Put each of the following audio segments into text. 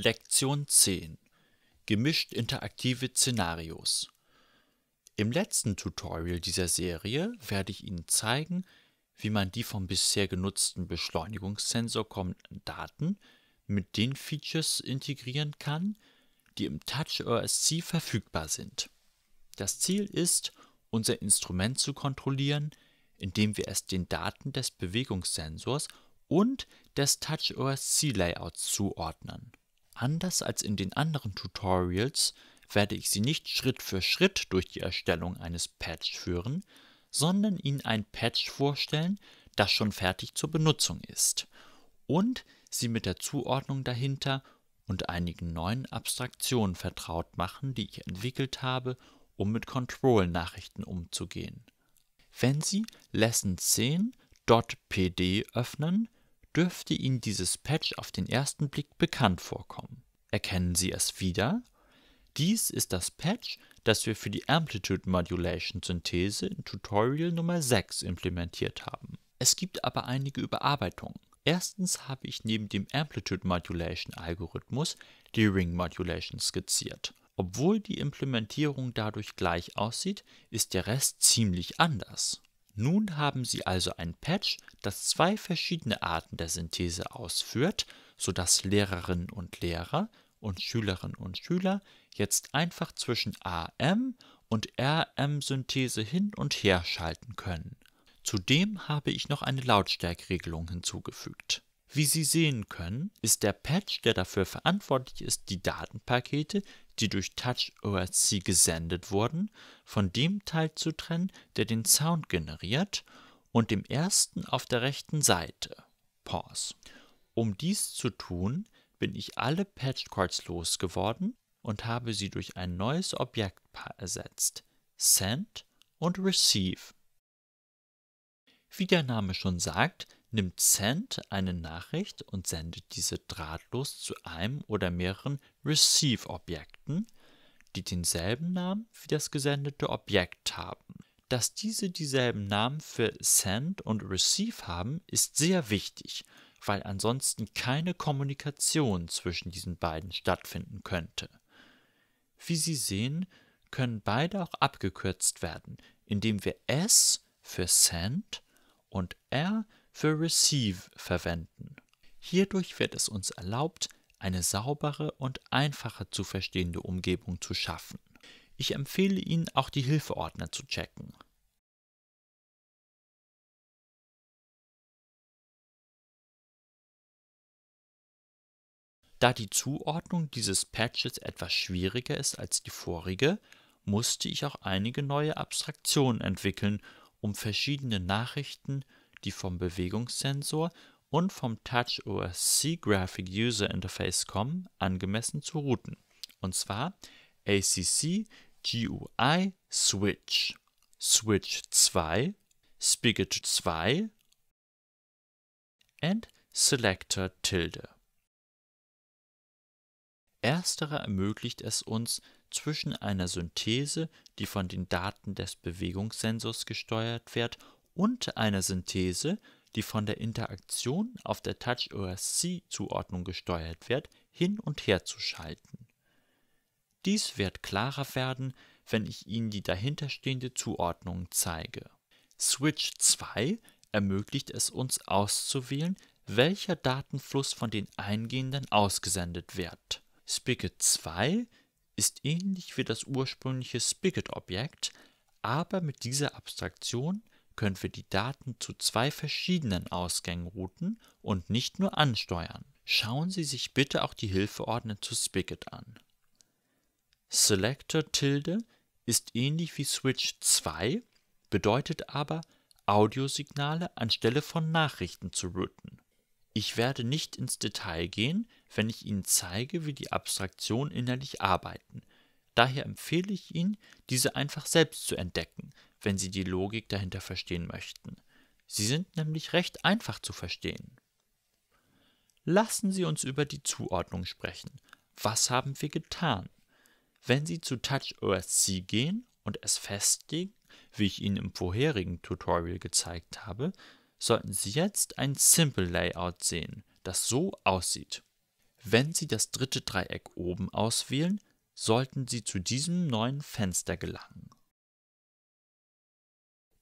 Lektion 10 Gemischt interaktive Szenarios Im letzten Tutorial dieser Serie werde ich Ihnen zeigen, wie man die vom bisher genutzten Beschleunigungssensor kommenden Daten mit den Features integrieren kann, die im TouchOSC verfügbar sind. Das Ziel ist, unser Instrument zu kontrollieren, indem wir es den Daten des Bewegungssensors und des TouchOSC-Layouts zuordnen. Anders als in den anderen Tutorials werde ich Sie nicht Schritt für Schritt durch die Erstellung eines Patch führen, sondern Ihnen ein Patch vorstellen, das schon fertig zur Benutzung ist und Sie mit der Zuordnung dahinter und einigen neuen Abstraktionen vertraut machen, die ich entwickelt habe, um mit Control-Nachrichten umzugehen. Wenn Sie Lesson 10.pd öffnen, dürfte Ihnen dieses Patch auf den ersten Blick bekannt vorkommen. Erkennen Sie es wieder? Dies ist das Patch, das wir für die Amplitude Modulation Synthese in Tutorial Nummer 6 implementiert haben. Es gibt aber einige Überarbeitungen. Erstens habe ich neben dem Amplitude Modulation Algorithmus die Ring Modulation skizziert. Obwohl die Implementierung dadurch gleich aussieht, ist der Rest ziemlich anders. Nun haben Sie also ein Patch, das zwei verschiedene Arten der Synthese ausführt, sodass Lehrerinnen und Lehrer und Schülerinnen und Schüler jetzt einfach zwischen AM und RM-Synthese hin und her schalten können. Zudem habe ich noch eine Lautstärkregelung hinzugefügt. Wie Sie sehen können, ist der Patch, der dafür verantwortlich ist, die Datenpakete, die durch TouchOS gesendet wurden, von dem Teil zu trennen, der den Sound generiert, und dem ersten auf der rechten Seite Pause. Um dies zu tun, bin ich alle Patchcords losgeworden und habe sie durch ein neues Objektpaar ersetzt, Send und Receive. Wie der Name schon sagt, nimmt Send eine Nachricht und sendet diese drahtlos zu einem oder mehreren Receive-Objekten, die denselben Namen wie das gesendete Objekt haben. Dass diese dieselben Namen für Send und Receive haben, ist sehr wichtig, weil ansonsten keine Kommunikation zwischen diesen beiden stattfinden könnte. Wie Sie sehen, können beide auch abgekürzt werden, indem wir S für Send und R für für Receive verwenden. Hierdurch wird es uns erlaubt, eine saubere und einfacher zu verstehende Umgebung zu schaffen. Ich empfehle Ihnen auch die Hilfeordner zu checken. Da die Zuordnung dieses Patches etwas schwieriger ist als die vorige, musste ich auch einige neue Abstraktionen entwickeln, um verschiedene Nachrichten die vom Bewegungssensor und vom Touch OSC Graphic User Interface kommen, angemessen zu routen, und zwar ACC GUI Switch, Switch 2, Spigot 2 und Selector Tilde. Ersterer ermöglicht es uns, zwischen einer Synthese, die von den Daten des Bewegungssensors gesteuert wird, und einer Synthese, die von der Interaktion auf der TouchOS-C-Zuordnung gesteuert wird, hin und her zu schalten. Dies wird klarer werden, wenn ich Ihnen die dahinterstehende Zuordnung zeige. Switch 2 ermöglicht es uns auszuwählen, welcher Datenfluss von den Eingehenden ausgesendet wird. Spigot 2 ist ähnlich wie das ursprüngliche Spigot-Objekt, aber mit dieser Abstraktion können wir die Daten zu zwei verschiedenen Ausgängen routen und nicht nur ansteuern. Schauen Sie sich bitte auch die Hilfeordner zu Spigot an. Selector Tilde ist ähnlich wie Switch 2, bedeutet aber, Audiosignale anstelle von Nachrichten zu routen. Ich werde nicht ins Detail gehen, wenn ich Ihnen zeige, wie die Abstraktionen innerlich arbeiten. Daher empfehle ich Ihnen, diese einfach selbst zu entdecken, wenn Sie die Logik dahinter verstehen möchten. Sie sind nämlich recht einfach zu verstehen. Lassen Sie uns über die Zuordnung sprechen. Was haben wir getan? Wenn Sie zu TouchOS C gehen und es festlegen, wie ich Ihnen im vorherigen Tutorial gezeigt habe, sollten Sie jetzt ein Simple Layout sehen, das so aussieht. Wenn Sie das dritte Dreieck oben auswählen, sollten Sie zu diesem neuen Fenster gelangen.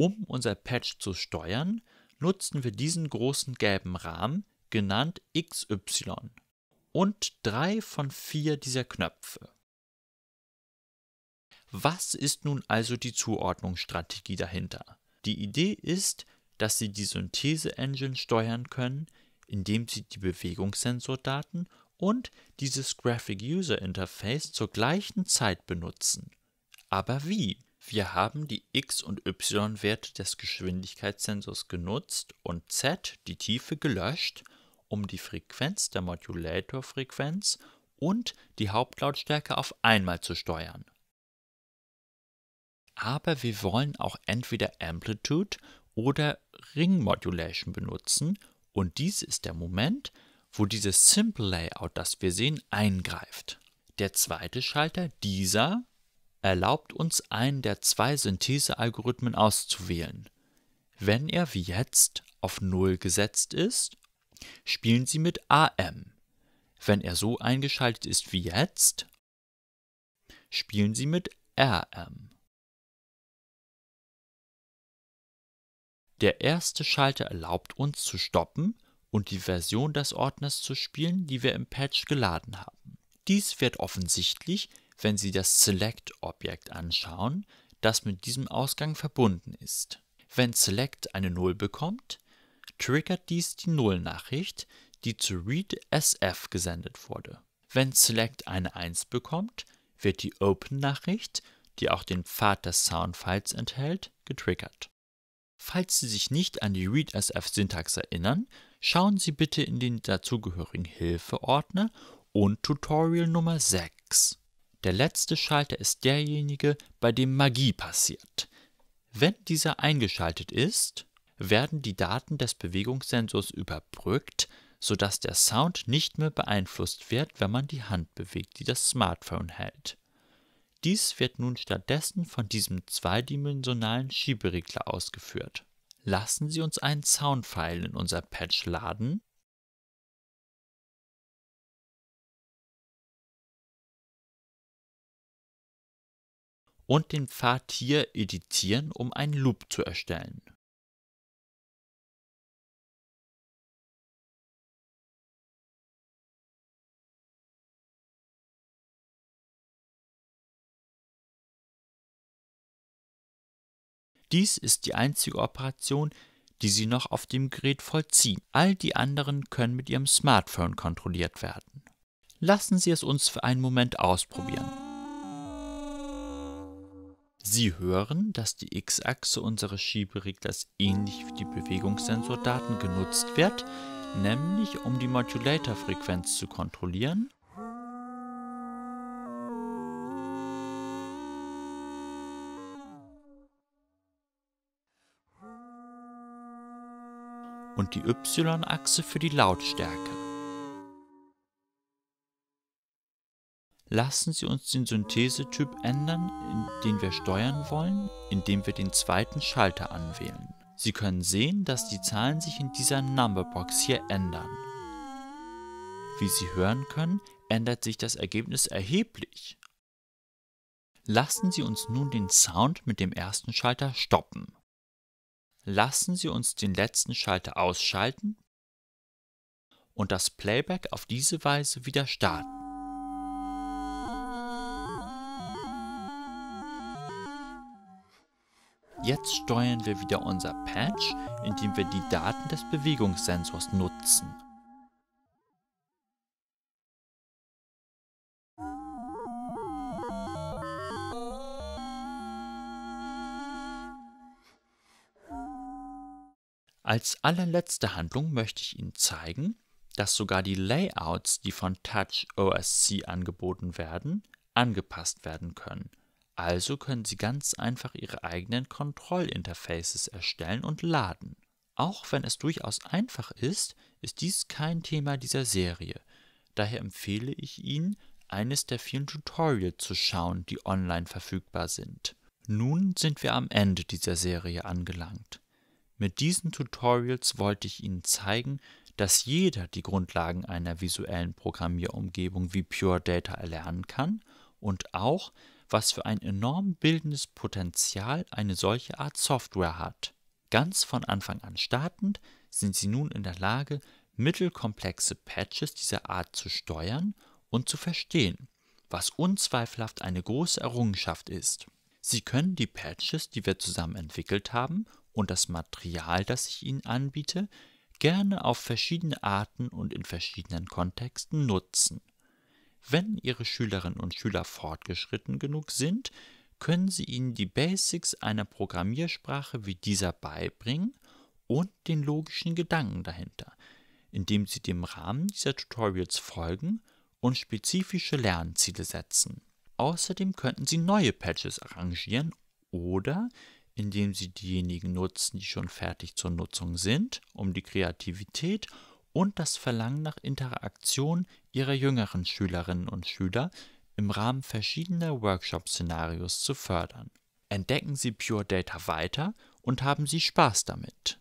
Um unser Patch zu steuern, nutzen wir diesen großen gelben Rahmen, genannt XY, und drei von vier dieser Knöpfe. Was ist nun also die Zuordnungsstrategie dahinter? Die Idee ist, dass Sie die Synthese-Engine steuern können, indem Sie die Bewegungssensordaten und dieses Graphic User Interface zur gleichen Zeit benutzen. Aber wie? Wir haben die x- und y-Werte des Geschwindigkeitssensors genutzt und z, die Tiefe, gelöscht, um die Frequenz der Modulatorfrequenz und die Hauptlautstärke auf einmal zu steuern. Aber wir wollen auch entweder Amplitude oder Ring Modulation benutzen und dies ist der Moment, wo dieses Simple Layout, das wir sehen, eingreift. Der zweite Schalter, dieser, erlaubt uns, einen der zwei Synthesealgorithmen auszuwählen. Wenn er wie jetzt auf 0 gesetzt ist, spielen Sie mit AM. Wenn er so eingeschaltet ist wie jetzt, spielen Sie mit RM. Der erste Schalter erlaubt uns zu stoppen und die Version des Ordners zu spielen, die wir im Patch geladen haben. Dies wird offensichtlich, wenn Sie das Select-Objekt anschauen, das mit diesem Ausgang verbunden ist. Wenn Select eine 0 bekommt, triggert dies die Null-Nachricht, die zu readsf gesendet wurde. Wenn Select eine 1 bekommt, wird die Open-Nachricht, die auch den Pfad des Soundfiles enthält, getriggert. Falls Sie sich nicht an die readsf-Syntax erinnern, schauen Sie bitte in den dazugehörigen Hilfeordner und Tutorial Nummer 6. Der letzte Schalter ist derjenige, bei dem Magie passiert. Wenn dieser eingeschaltet ist, werden die Daten des Bewegungssensors überbrückt, sodass der Sound nicht mehr beeinflusst wird, wenn man die Hand bewegt, die das Smartphone hält. Dies wird nun stattdessen von diesem zweidimensionalen Schieberegler ausgeführt. Lassen Sie uns einen Soundfile in unser Patch laden und den Pfad hier editieren, um einen Loop zu erstellen. Dies ist die einzige Operation, die Sie noch auf dem Gerät vollziehen. All die anderen können mit Ihrem Smartphone kontrolliert werden. Lassen Sie es uns für einen Moment ausprobieren. Sie hören, dass die X-Achse unseres Schiebereglers ähnlich wie die Bewegungssensordaten genutzt wird, nämlich um die Modulator-Frequenz zu kontrollieren und die Y-Achse für die Lautstärke. lassen Sie uns den Synthesetyp ändern, den wir steuern wollen, indem wir den zweiten Schalter anwählen. Sie können sehen, dass die Zahlen sich in dieser Numberbox hier ändern. Wie Sie hören können, ändert sich das Ergebnis erheblich. Lassen Sie uns nun den Sound mit dem ersten Schalter stoppen. Lassen Sie uns den letzten Schalter ausschalten und das Playback auf diese Weise wieder starten. Jetzt steuern wir wieder unser Patch, indem wir die Daten des Bewegungssensors nutzen. Als allerletzte Handlung möchte ich Ihnen zeigen, dass sogar die Layouts, die von Touch OSC angeboten werden, angepasst werden können. Also können Sie ganz einfach Ihre eigenen Kontrollinterfaces erstellen und laden. Auch wenn es durchaus einfach ist, ist dies kein Thema dieser Serie. Daher empfehle ich Ihnen, eines der vielen Tutorials zu schauen, die online verfügbar sind. Nun sind wir am Ende dieser Serie angelangt. Mit diesen Tutorials wollte ich Ihnen zeigen, dass jeder die Grundlagen einer visuellen Programmierumgebung wie Pure Data erlernen kann und auch, was für ein enorm bildendes Potenzial eine solche Art Software hat. Ganz von Anfang an startend sind sie nun in der Lage, mittelkomplexe Patches dieser Art zu steuern und zu verstehen, was unzweifelhaft eine große Errungenschaft ist. Sie können die Patches, die wir zusammen entwickelt haben, und das Material, das ich Ihnen anbiete, gerne auf verschiedene Arten und in verschiedenen Kontexten nutzen. Wenn Ihre Schülerinnen und Schüler fortgeschritten genug sind, können Sie ihnen die Basics einer Programmiersprache wie dieser beibringen und den logischen Gedanken dahinter, indem Sie dem Rahmen dieser Tutorials folgen und spezifische Lernziele setzen. Außerdem könnten Sie neue Patches arrangieren oder indem Sie diejenigen nutzen, die schon fertig zur Nutzung sind, um die Kreativität und das Verlangen nach Interaktion ihrer jüngeren Schülerinnen und Schüler im Rahmen verschiedener Workshop-Szenarios zu fördern. Entdecken Sie Pure Data weiter und haben Sie Spaß damit!